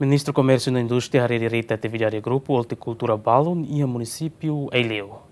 Ministro do Comércio e da Indústria Hariri Rita Tevilhari Grupo, Horticultura Balon e o município Eileu.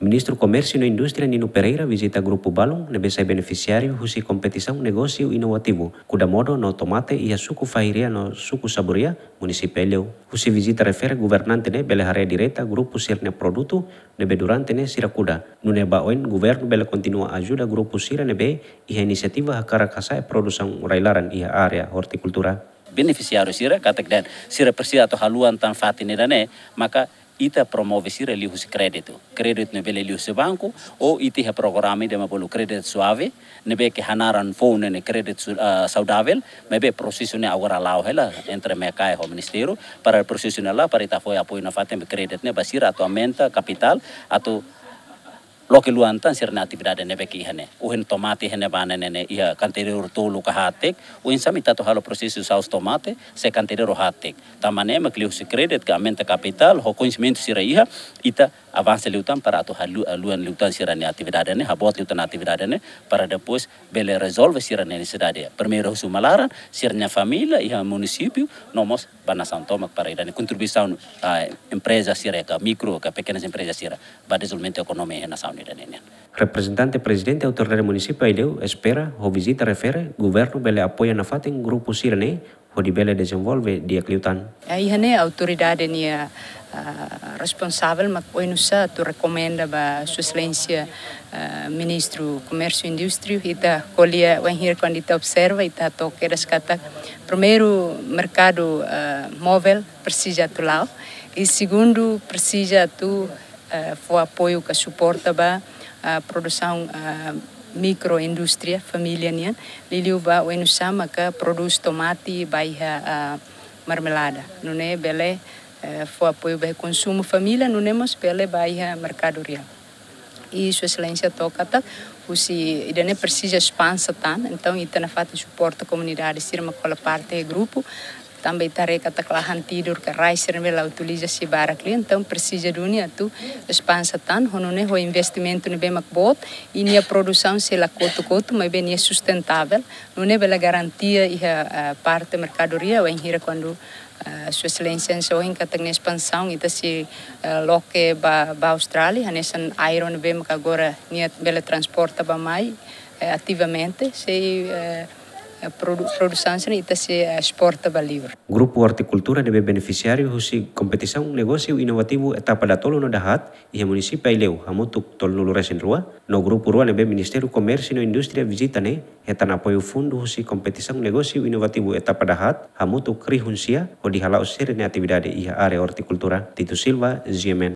Ministro Komersi Comércio e Indústria Nino Pereira visita Grupo Balon, nebe sai beneficiário husi competição negócio inovativo, cuda modo no tomate e suco fairia no suco saboria municipaleu. Husi visita refere governante ne bela harea direta Grupo Sirne Produto, nebe durante ne siracuda. Nune baoen governo bela continua ajuda Grupo Sira nebe e a iniciativa hakara kasai produção railaran e a área horticultura. Beneficiário Sira, katak dan Sira Persia atau haluan tanfatin maka ita promovesir ali hus crédito crédito ne bele ali hus banco ou iti ha programi de mabolo crédito suave ne be ke hanaran phone ne crédito uh, saudável me be prosesu ne agora lao hela entre me kai e ho ministeru para prosesu ne la para ita foi apoio na fatem crédito ne basira atau menta capital atau loke luantan sirna ati birada nebe ki hene uhin tomate hene nene ia kanteriro tulu ka hatek uin samita to halo prosesu saus tomate se kanteriro hatek tamane makliu si kredit ka ho capital hokoin simento sira iha ita avance liutan para atu halu aluan eh, liutan sirani atividade ne habot liutan atividade ne para depois bele resolve sirani necessidade primeiro su malaran sirani família e a município nomos bana santoma para idane contribuição a empresa sireka micro ka pequenas empresas sira ba desenvolvimento econômico na sauni dane ne representante presidente autoridade municipal ileu espera ho visita refere governo bele apoia na fatin grupo sirani ho di bele desenvolve dia liutan ai hane autoridade nia Eh, responsável, mas o não sei, tu recomenda a Sua Excelência uh, Ministro Comércio e Indústria e da o quando está observa e está toque rescata. Primeiro, mercado uh, móvel precisa tu lá e segundo, precisa tu uh, apoio que suporta para a produção microindústria, família, né? Liliu ba o enusama que produz tomate e baia marmelada, não é? É, foi apoio bem consumo família não nemos pela baixa mercado real e sua excelência toca tá o se ainda nem precisa expansa tá então e na fato suporte a comunidade ser uma cola parte do grupo também tareca tá a tidur que raiser me é la utiliza se cliente então precisa de unha tu expansa tan é o investimento ne é bem akbot e nia produção se la coto coto mas bem é sustentável não é bela garantia e a parte mercadoria ou enhira quando a sua excelência so em a expansão ita se loque ba ba Austrália nessa iron bem agora nia bela transporta ba mai eh, ativamente se eh, produção e se exporta para livre. Grupo Horticultura deve beneficiário husi competição um negócio inovativo etapa da tolo no dahat e a município hamutuk tol no rua no grupo rua deve Ministério Comércio e Indústria visita ne hetan apoio fundo husi competição um negócio inovativo etapa dahat hamutuk rihunsia o dihalau sere ne atividade e área horticultura Tito Silva, ziemen